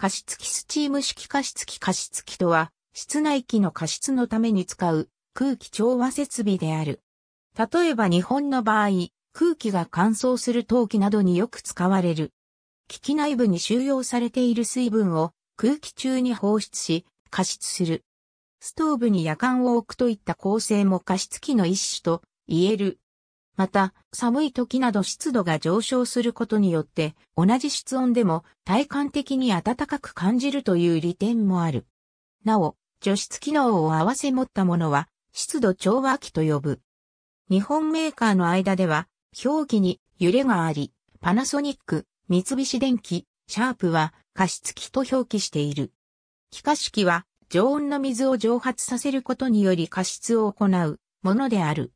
加湿器スチーム式加湿器加湿器とは、室内機の加湿のために使う空気調和設備である。例えば日本の場合、空気が乾燥する陶器などによく使われる。機器内部に収容されている水分を空気中に放出し、加湿する。ストーブに夜間を置くといった構成も加湿器の一種と言える。また、寒い時など湿度が上昇することによって、同じ室温でも体感的に暖かく感じるという利点もある。なお、除湿機能を合わせ持ったものは、湿度調和機と呼ぶ。日本メーカーの間では、表記に揺れがあり、パナソニック、三菱電機、シャープは加湿器と表記している。気化式は常温の水を蒸発させることにより加湿を行うものである。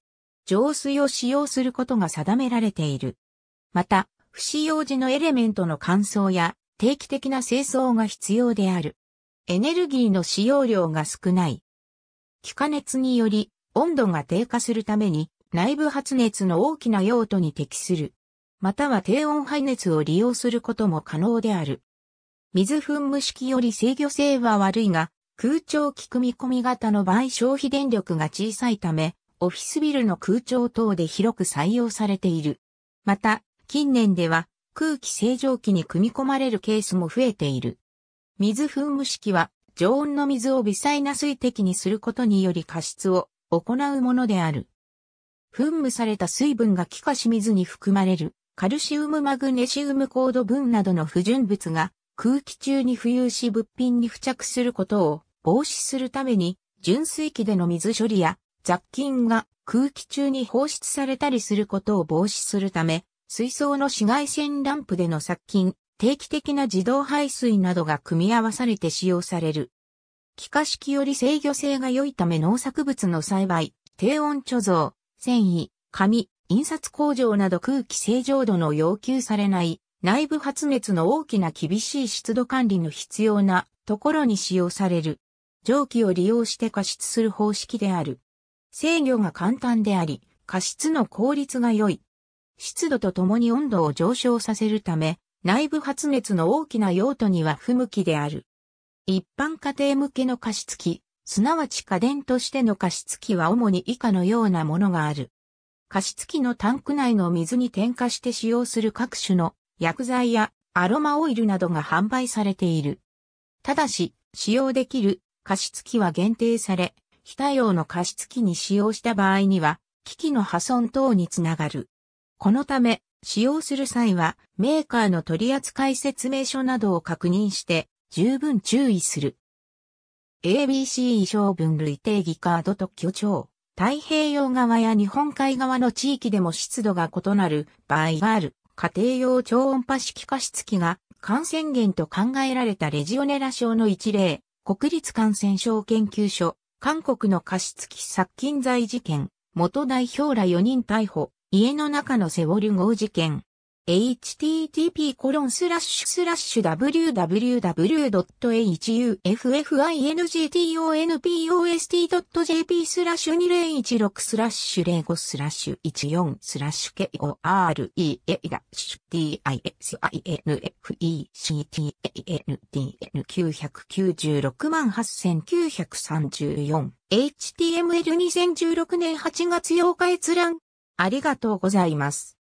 浄水を使用することが定められている。また、不使用時のエレメントの乾燥や定期的な清掃が必要である。エネルギーの使用量が少ない。気化熱により温度が低下するために内部発熱の大きな用途に適する。または低温排熱を利用することも可能である。水噴霧式より制御性は悪いが、空調機組み込み型の場合消費電力が小さいため、オフィスビルの空調等で広く採用されている。また、近年では空気清浄機に組み込まれるケースも増えている。水噴霧式は常温の水を微細な水滴にすることにより加湿を行うものである。噴霧された水分が気化し水に含まれるカルシウムマグネシウムー度分などの不純物が空気中に浮遊し物品に付着することを防止するために純水器での水処理や雑菌が空気中に放出されたりすることを防止するため、水槽の紫外線ランプでの殺菌、定期的な自動排水などが組み合わされて使用される。気化式より制御性が良いため農作物の栽培、低温貯蔵、繊維、紙、印刷工場など空気清浄度の要求されない内部発熱の大きな厳しい湿度管理の必要なところに使用される。蒸気を利用して加湿する方式である。制御が簡単であり、加湿の効率が良い。湿度とともに温度を上昇させるため、内部発熱の大きな用途には不向きである。一般家庭向けの加湿器、すなわち家電としての加湿器は主に以下のようなものがある。加湿器のタンク内の水に添加して使用する各種の薬剤やアロマオイルなどが販売されている。ただし、使用できる加湿器は限定され、非対応の加湿器に使用した場合には、機器の破損等につながる。このため、使用する際は、メーカーの取扱説明書などを確認して、十分注意する。ABC 衣装分類定義カード特許庁。太平洋側や日本海側の地域でも湿度が異なる場合がある家庭用超音波式加湿器が感染源と考えられたレジオネラ症の一例、国立感染症研究所韓国の貸付殺菌罪事件、元代表ら4人逮捕、家の中のセウォル号事件、http://www.hufingtonpost.jp 2016 05 14 k o r e d i s i n f e c t a n f n t n 9 9 6 8934html2016 年8月8日閲覧ありがとうございます。